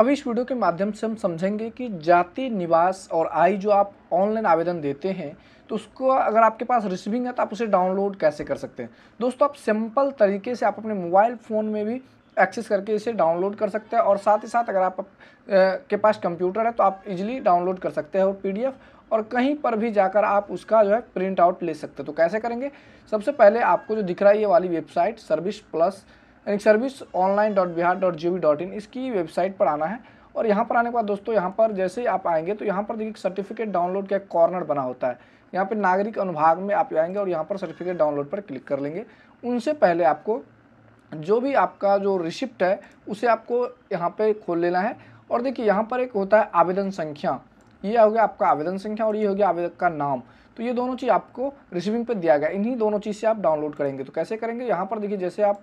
अब इस वीडियो के माध्यम से हम समझेंगे कि जाति निवास और आई जो आप ऑनलाइन आवेदन देते हैं तो उसको अगर आपके पास रिसीविंग है तो आप उसे डाउनलोड कैसे कर सकते हैं दोस्तों आप सिंपल तरीके से आप अपने मोबाइल फ़ोन में भी एक्सेस करके इसे डाउनलोड कर सकते हैं और साथ ही साथ अगर आप, के पास कंप्यूटर है तो आप इजिली डाउनलोड कर सकते हैं वो पी और कहीं पर भी जाकर आप उसका जो है प्रिंट आउट ले सकते हैं तो कैसे करेंगे सबसे पहले आपको जो दिख रहा है ये वाली वेबसाइट सर्विस प्लस यानी service online dot Bihar dot G V dot in इसकी वेबसाइट पर आना है और यहाँ पर आने के बाद दोस्तों यहाँ पर जैसे ही आप आएंगे तो यहाँ पर देखिए सर्टिफिकेट डाउनलोड का एक कॉर्नर बना होता है यहाँ पर नागरिक अनुभाग में आप आएंगे और यहाँ पर सर्टिफिकेट डाउनलोड पर क्लिक कर लेंगे उनसे पहले आपको जो भी आपका जो रिसिप्ट है उसे आपको यहाँ पर खोल लेना है और देखिए यहाँ पर एक होता है आवेदन संख्या ये हो गया आपका आवेदन संख्या और ये हो गया आवेदक का नाम तो ये दोनों चीज़ आपको रिसीविंग पे दिया गया इन्हीं दोनों चीज़ से आप डाउनलोड करेंगे तो कैसे करेंगे यहाँ पर देखिए जैसे आप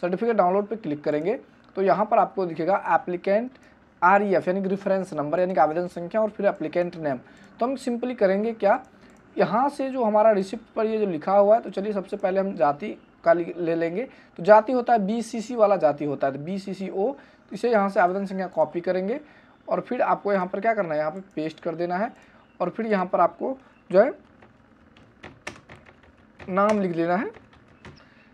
सर्टिफिकेट डाउनलोड पर क्लिक करेंगे तो यहाँ पर आपको दिखेगा एप्लीकेंट आर ई एफ यानी कि रिफरेंस नंबर यानी कि आवेदन संख्या और फिर एप्लीकेंट नेम तो हम सिंपली करेंगे क्या यहाँ से जो हमारा रिसिप्ट पर ये जो लिखा हुआ है तो चलिए सबसे पहले हम जाति का ले लेंगे तो जाति होता है बी वाला जाति होता है तो बी सी ओ इसे यहाँ से आवेदन संख्या कॉपी करेंगे और फिर आपको यहाँ पर क्या करना है यहाँ पर पेस्ट कर देना है और फिर यहाँ पर आपको जो है नाम लिख लेना है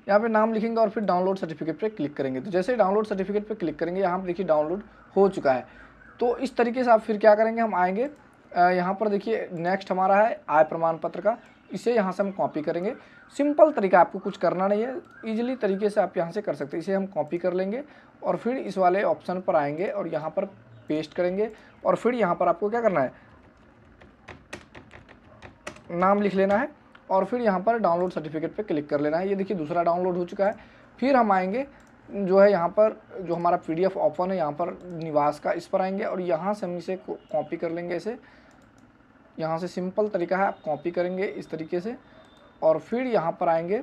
यहाँ पे नाम लिखेंगे और फिर डाउनलोड सर्टिफिकेट पे क्लिक करेंगे तो जैसे डाउनलोड सर्टिफिकेट पे क्लिक करेंगे यहाँ पर देखिए डाउनलोड हो चुका है तो इस तरीके से आप फिर क्या करेंगे हम आएंगे यहाँ पर देखिए नेक्स्ट हमारा है आय प्रमाण पत्र का इसे यहाँ से हम कॉपी करेंगे सिंपल तरीका आपको कुछ करना नहीं है इजिली तरीके से आप यहाँ से कर सकते हैं इसे हम कॉपी कर लेंगे और फिर इस वाले ऑप्शन पर आएंगे और यहाँ पर पेस्ट करेंगे और फिर यहाँ पर आपको क्या करना है नाम लिख लेना है और फिर यहाँ पर डाउनलोड सर्टिफिकेट पर क्लिक कर लेना है ये देखिए दूसरा डाउनलोड हो चुका है फिर हम आएंगे जो है यहाँ पर जो हमारा पी ओपन है यहाँ पर निवास का इस पर आएंगे और यहाँ से हम इसे कॉपी कर लेंगे इसे यहाँ से सिंपल तरीका है आप कॉपी करेंगे इस तरीके से और फिर यहाँ पर आएंगे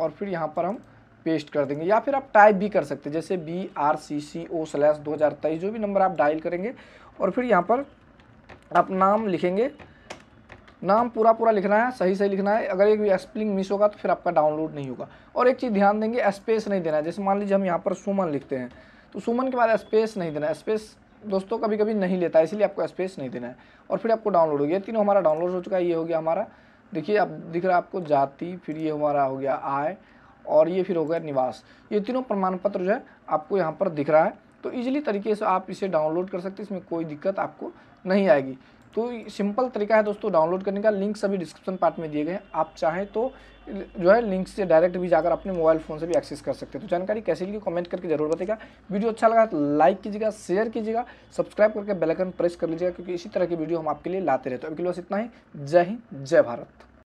और फिर यहाँ पर हम पेस्ट कर देंगे या फिर आप टाइप भी कर सकते हैं जैसे B R C C O slash दो हज़ार तेईस जो भी नंबर आप डायल करेंगे और फिर यहाँ पर आप नाम लिखेंगे नाम पूरा पूरा लिखना है सही सही लिखना है अगर एक भी स्पेलिंग मिस होगा तो फिर आपका डाउनलोड नहीं होगा और एक चीज़ ध्यान देंगे स्पेस नहीं देना है जैसे मान लीजिए हम यहाँ पर सुमन लिखते हैं तो सुमन के बाद स्पेस नहीं देना है स्पेस दोस्तों कभी कभी नहीं लेता है इसलिए आपको स्पेस नहीं देना है और फिर आपको डाउनलोड हो गया तीनों हमारा डाउनलोड हो चुका है ये हो गया हमारा देखिए अब दिख रहा है आपको जाति फिर ये हमारा हो गया आय और ये फिर हो गया निवास ये तीनों प्रमाण पत्र जो है आपको यहाँ पर दिख रहा है तो ईजिली तरीके से आप इसे डाउनलोड कर सकते हैं इसमें कोई दिक्कत आपको नहीं आएगी तो सिंपल तरीका है दोस्तों डाउनलोड करने का लिंक सभी डिस्क्रिप्शन पार्ट में दिए गए हैं आप चाहें तो जो है लिंक से डायरेक्ट भी जाकर अपने मोबाइल फ़ोन से भी एक्सेस कर सकते हैं तो जानकारी कैसी लगी कमेंट करके जरूर बताएगा वीडियो अच्छा लगा तो लाइक कीजिएगा शेयर कीजिएगा सब्सक्राइब करके बेलकन प्रेस कर लीजिएगा क्योंकि इसी तरह की वीडियो हम आपके लिए लाते रहते हैं अभी के लिए बस इतना ही जय हिंद जय भारत